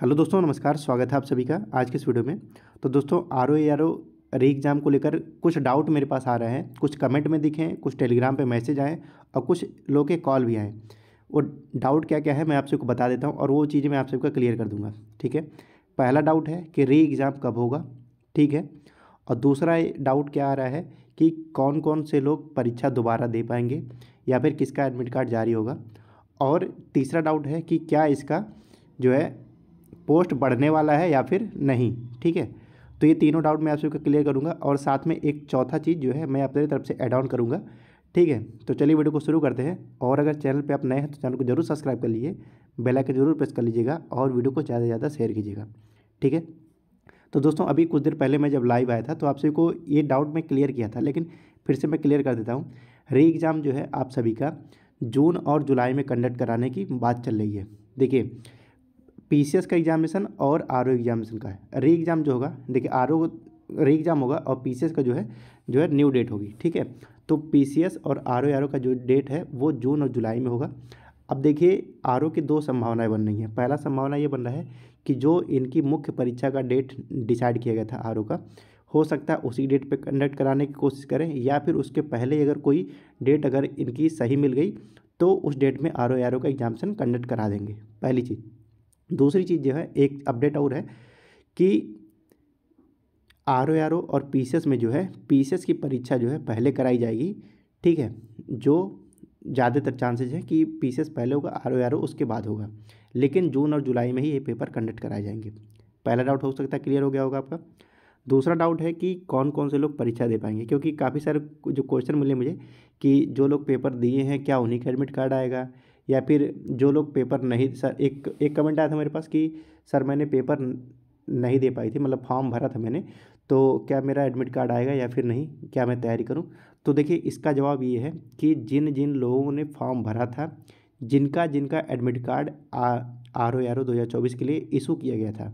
hello दोस्तों नमस्कार स्वागत है आप सभी का आज के इस वीडियो में तो दोस्तों आर ओ आर ओ रे एग्ज़ाम को लेकर कुछ डाउट मेरे पास आ रहे हैं कुछ कमेंट में दिखे कुछ टेलीग्राम पे मैसेज आए और कुछ लोग के कॉल भी आए वो डाउट क्या क्या है मैं आप सबको बता देता हूँ और वो चीज़ें मैं आप सबका क्लियर कर दूँगा ठीक है पहला डाउट है कि री एग्ज़ाम कब होगा ठीक है और दूसरा डाउट क्या आ रहा है कि कौन कौन से लोग परीक्षा दोबारा दे पाएंगे या फिर किसका एडमिट कार्ड जारी होगा और तीसरा डाउट है कि क्या इसका जो है पोस्ट बढ़ने वाला है या फिर नहीं ठीक है तो ये तीनों डाउट मैं आप सबको क्लियर करूँगा और साथ में एक चौथा चीज़ जो है मैं अपनी तरफ से एड ऑन करूँगा ठीक है तो चलिए वीडियो को शुरू करते हैं और अगर चैनल पे आप नए हैं तो चैनल को जरूर सब्सक्राइब कर लीजिए बेल आइकन जरूर प्रेस कर लीजिएगा और वीडियो को ज़्यादा से ज़्यादा शेयर कीजिएगा ठीक है तो दोस्तों अभी कुछ देर पहले मैं जब लाइव आया था तो आप सभी को ये डाउट मैं क्लियर किया था लेकिन फिर से मैं क्लियर कर देता हूँ री एग्ज़ाम जो है आप सभी का जून और जुलाई में कंडक्ट कराने की बात चल रही है देखिए पी का एग्जामिनेशन और आर एग्जामिनेशन का है री एग्ज़ाम जो होगा देखिए आर री एग्ज़ाम होगा और पी का जो है जो है न्यू डेट होगी ठीक है तो पी और आर ओ का जो डेट है वो जून और जुलाई में होगा अब देखिए आर की दो संभावनाएं बन रही हैं पहला संभावना ये बन रहा है कि जो इनकी मुख्य परीक्षा का डेट डिसाइड किया गया था आर का हो सकता है उसी डेट पे कंडक्ट कराने की कोशिश करें या फिर उसके पहले अगर कोई डेट अगर इनकी सही मिल गई तो उस डेट में आर ओ का एग्जामेशन कंडक्ट करा देंगे पहली चीज़ दूसरी चीज़ जो है एक अपडेट और है कि आर ओ आर ओ और पी सी एस में जो है पी सी एस की परीक्षा जो है पहले कराई जाएगी ठीक है जो ज़्यादातर चांसेस है कि पी सी एस पहले होगा आर ओ उसके बाद होगा लेकिन जून और जुलाई में ही ये पेपर कंडक्ट कराए जाएंगे पहला डाउट हो सकता है क्लियर हो गया होगा आपका दूसरा डाउट है कि कौन कौन से लोग परीक्षा दे पाएंगे क्योंकि काफ़ी सारे जो क्वेश्चन मिले मुझे कि जो लोग पेपर दिए हैं क्या उन्हीं का एडमिट कार्ड आएगा या फिर जो लोग पेपर नहीं सर एक एक कमेंट आया था मेरे पास कि सर मैंने पेपर नहीं दे पाई थी मतलब फॉर्म भरा था मैंने तो क्या मेरा एडमिट कार्ड आएगा या फिर नहीं क्या मैं तैयारी करूँ तो देखिए इसका जवाब ये है कि जिन जिन लोगों ने फॉर्म भरा था जिनका जिनका admit card R O R O दो हज़ार चौबीस के लिए इशू किया गया था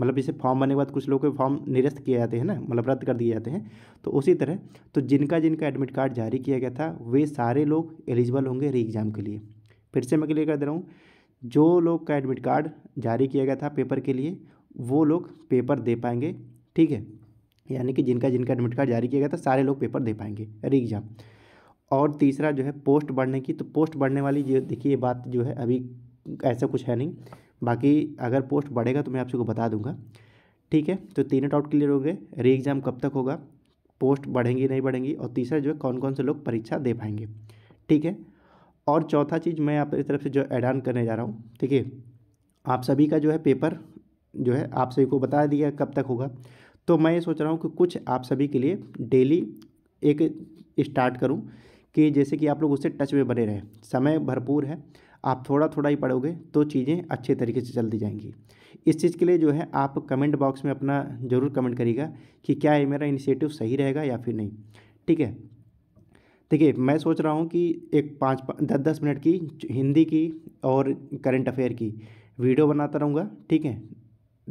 मतलब जैसे फॉर्म भरने के बाद कुछ लोगों के फॉर्म निरस्त किए जाते हैं ना मतलब रद्द कर दिए जाते हैं तो उसी तरह तो जिनका जिनका एडमिट कार्ड जारी किया गया था वे सारे लोग एलिजिबल होंगे री एग्ज़ाम के लिए फिर से मैं क्लियर कर दे रहा हूँ जो लोग का एडमिट कार्ड जारी किया गया था पेपर के लिए वो लोग पेपर दे पाएंगे ठीक है यानी कि जिनका जिनका एडमिट कार्ड जारी किया गया था सारे लोग पेपर दे पाएंगे री एग्ज़ाम और तीसरा जो है पोस्ट बढ़ने की तो पोस्ट बढ़ने वाली जो देखिए बात जो है अभी ऐसा कुछ है नहीं बाकी अगर पोस्ट बढ़ेगा तो मैं आपसे को बता दूंगा ठीक है तो तीनों डाउट क्लियर हो गए री एग्ज़ाम कब तक होगा पोस्ट बढ़ेंगी नहीं बढ़ेंगी और तीसरा जो है कौन कौन से लोग परीक्षा दे पाएंगे ठीक है और चौथा चीज़ मैं आपकी तरफ से जो एड ऑन करने जा रहा हूँ ठीक है आप सभी का जो है पेपर जो है आप सभी को बता दिया कब तक होगा तो मैं ये सोच रहा हूँ कि कुछ आप सभी के लिए डेली एक स्टार्ट करूँ कि जैसे कि आप लोग उससे टच में बने रहें समय भरपूर है आप थोड़ा थोड़ा ही पढ़ोगे तो चीज़ें अच्छे तरीके से चलती जाएंगी इस चीज़ के लिए जो है आप कमेंट बॉक्स में अपना ज़रूर कमेंट करिएगा कि क्या ये मेरा इनिशिएटिव सही रहेगा या फिर नहीं ठीक है देखिए मैं सोच रहा हूँ कि एक पाँच दस दस मिनट की हिंदी की और करंट अफेयर की वीडियो बनाता रहूँगा ठीक है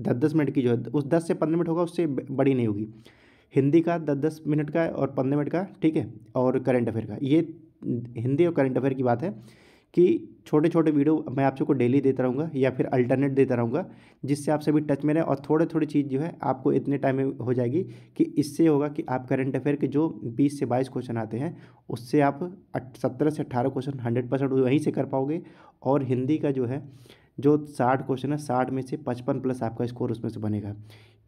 दस दस मिनट की जो है उस दस से पंद्रह मिनट होगा उससे बड़ी नहीं होगी हिंदी का दस दस मिनट का और पंद्रह मिनट का ठीक है और करंट अफेयर का ये हिंदी और करंट अफेयर की बात है कि छोटे छोटे वीडियो मैं आप सबको डेली देता रहूँगा या फिर अल्टरनेट देता रहूँगा जिससे आप सभी टच में रहें और थोड़े थोड़ी चीज़ जो है आपको इतने टाइम में हो जाएगी कि इससे होगा कि आप करंट अफेयर के जो बीस से बाईस क्वेश्चन आते हैं उससे आप 17 से अट्ठारह क्वेश्चन हंड्रेड परसेंट वहीं से कर पाओगे और हिंदी का जो है जो साठ क्वेश्चन है साठ में से पचपन प्लस आपका स्कोर उसमें से बनेगा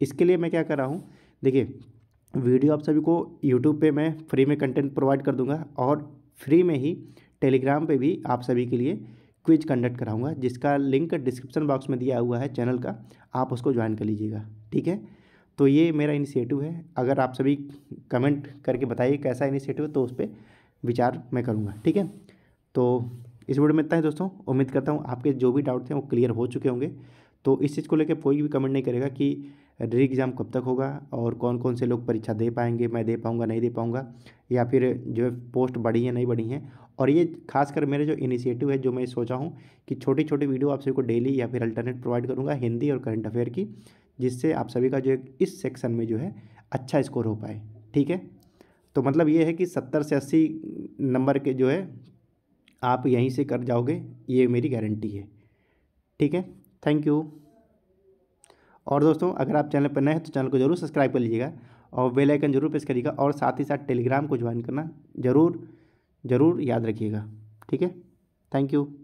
इसके लिए मैं क्या कर रहा हूँ देखिए वीडियो आप सभी को यूट्यूब पर मैं फ्री में कंटेंट प्रोवाइड कर दूँगा और फ्री में ही टेलीग्राम पे भी आप सभी के लिए क्विज कंडक्ट कराऊंगा जिसका लिंक डिस्क्रिप्शन बॉक्स में दिया हुआ है चैनल का आप उसको ज्वाइन कर लीजिएगा ठीक है तो ये मेरा इनिशिएटिव है अगर आप सभी कमेंट करके बताइए कैसा इनिशिएटिव है तो उस पर विचार मैं करूँगा ठीक है तो इस वीडियो में इतना है दोस्तों उम्मीद करता हूँ आपके जो भी डाउट थे वो क्लियर हो चुके होंगे तो इस चीज़ को लेकर कोई भी कमेंट नहीं करेगा कि री एग्ज़ाम कब तक होगा और कौन कौन से लोग परीक्षा दे पाएंगे मैं दे पाऊँगा नहीं दे पाऊँगा या फिर जो है पोस्ट बढ़ी है नहीं बढ़ी है और ये खासकर मेरे जो इनिशिएटिव है जो मैं सोचा हूँ कि छोटी छोटी वीडियो आप सभी को डेली या फिर अल्टरनेट प्रोवाइड करूँगा हिंदी और करंट अफेयर की जिससे आप सभी का जो इस सेक्शन में जो है अच्छा स्कोर हो पाए ठीक है तो मतलब ये है कि सत्तर से अस्सी नंबर के जो है आप यहीं से कर जाओगे ये मेरी गारंटी है ठीक है थैंक यू और दोस्तों अगर आप चैनल पर नए हैं तो चैनल को जरूर सब्सक्राइब कर लीजिएगा और बेल आइकन जरूर प्रेस करिएगा और साथ ही साथ टेलीग्राम को ज्वाइन करना ज़रूर ज़रूर याद रखिएगा ठीक है थैंक यू